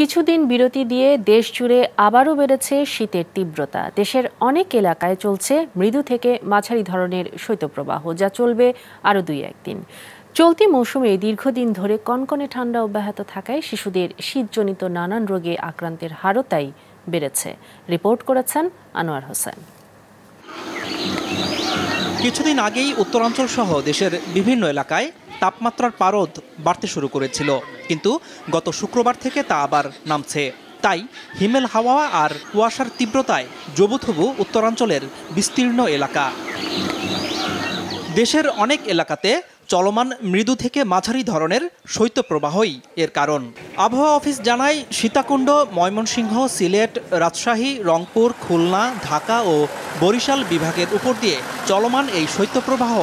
কিছুদিন বিরতি দিয়ে দেশ জুড়ে আবারও বেড়েছে শীতের তীব্রতা দেশের অনেক এলাকায় চলছে মৃদু থেকে মাঝারি ধরনের শৈত্যপ্রবাহ যা চলবে আরও দুই একদিন চলতি মৌসুমে দীর্ঘদিন ধরে কনকনে ঠান্ডা অব্যাহত থাকায় শিশুদের শীতজনিত নানান রোগে আক্রান্তের হারও তাই বেড়েছে রিপোর্ট করেছেন আনোয়ার হোসেন কিছুদিন আগেই উত্তরাঞ্চল সহ দেশের বিভিন্ন এলাকায় তাপমাত্রার পারদ বাড়তে শুরু করেছিল কিন্তু গত শুক্রবার থেকে তা আবার নামছে তাই হিমেল হাওয়া আর কুয়াশার তীব্রতায় জবুথবু উত্তরাঞ্চলের বিস্তীর্ণ এলাকা দেশের অনেক এলাকাতে চলমান মৃদু থেকে মাঝারি ধরনের শৈত্যপ্রবাহই এর কারণ আবহাওয়া অফিস জানায় সীতাকুণ্ড ময়মনসিংহ সিলেট রাজশাহী রংপুর খুলনা ঢাকা ও বরিশাল বিভাগের উপর দিয়ে চলমান এই শৈত্যপ্রবাহ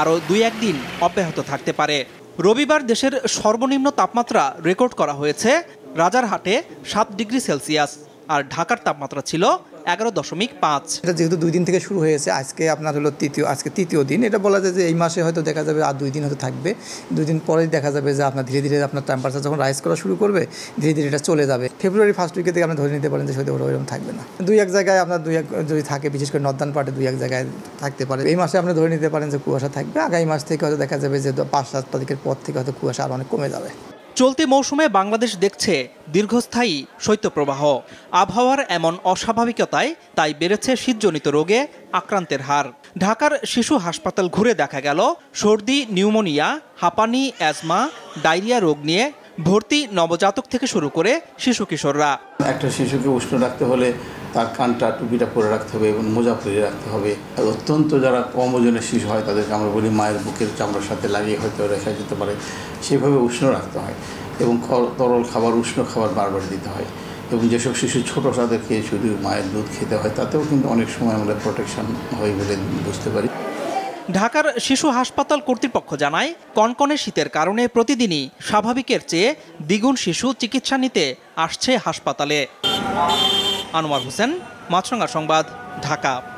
আরও দুই একদিন অব্যাহত থাকতে পারে রবিবার দেশের সর্বনিম্ন তাপমাত্রা রেকর্ড করা হয়েছে রাজারহাটে সাত ডিগ্রি সেলসিয়াস আর ঢাকার তাপমাত্রা ছিল এগারো দশমিক পাঁচ এটা যেহেতু দুই দিন থেকে শুরু হয়েছে আজকে আপনার হলো তৃতীয় আজকে তৃতীয় দিন এটা বলা যায় যে এই মাসে হয়তো দেখা যাবে আর দুই দিন হয়তো থাকবে দুই দিন পরে দেখা যাবে যে আপনার ধীরে ধীরে আপনার টেম্পারেচার যখন রাইজ করা শুরু করবে ধীরে ধীরে এটা চলে যাবে ফেব্রুয়ারি ফার্স্ট উইকে থেকে আপনি ধরে নিতে পারেন যে সেটা ওরকম থাকবে না দুই এক জায়গায় আপনার দুই এক যদি থাকে বিশেষ করে নর্দান পার্টে দুই এক জায়গায় থাকতে পারে এই মাসে আপনি ধরে নিতে পারেন যে কুয়াশা থাকবে আগামী মাস থেকে হয়তো দেখা যাবে যে পাঁচ সাত তারিখের পর থেকে হয়তো কুয়াশা আর অনেক কমে যাবে চলতি মৌসুমে বাংলাদেশ দেখছে দীর্ঘস্থায়ী শৈত্যপ্রবাহ আবহাওয়ার এমন অস্বাভাবিকতায় তাই বেড়েছে শীতজনিত রোগে আক্রান্তের হার ঢাকার শিশু হাসপাতাল ঘুরে দেখা গেল সর্দি নিউমোনিয়া হাঁপানি অ্যাজমা ডায়রিয়া রোগ নিয়ে ভর্তি নবজাতক থেকে শুরু করে শিশু কিশোররা একটা শিশুকে উষ্ণ রাখতে হলে তার কানটা টুপিটা পরে রাখতে হবে এবং মোজা পরে রাখতে হবে আর অত্যন্ত যারা কম ওজনের শিশু হয় তাদেরকে আমরা বলি মায়ের বুকের চামড়ার সাথে লাগিয়ে হয়তো রেখা যেতে পারে সেভাবে উষ্ণ রাখতে হয় এবং তরল খাবার উষ্ণ খাবার বারবার দিতে হয় এবং যেসব শিশু ছোটো তাদেরকে শুধু মায়ের দুধ খেতে হয় তাতেও কিন্তু অনেক সময় আমরা প্রোটেকশন হয় বলে বুঝতে পারি ঢাকার শিশু হাসপাতাল কর্তৃপক্ষ জানায় কনকনে শীতের কারণে প্রতিদিনই স্বাভাবিকের চেয়ে দ্বিগুণ শিশু চিকিৎসা নিতে আসছে হাসপাতালে আনোয়ার হোসেন মাছরঙ্গা সংবাদ ঢাকা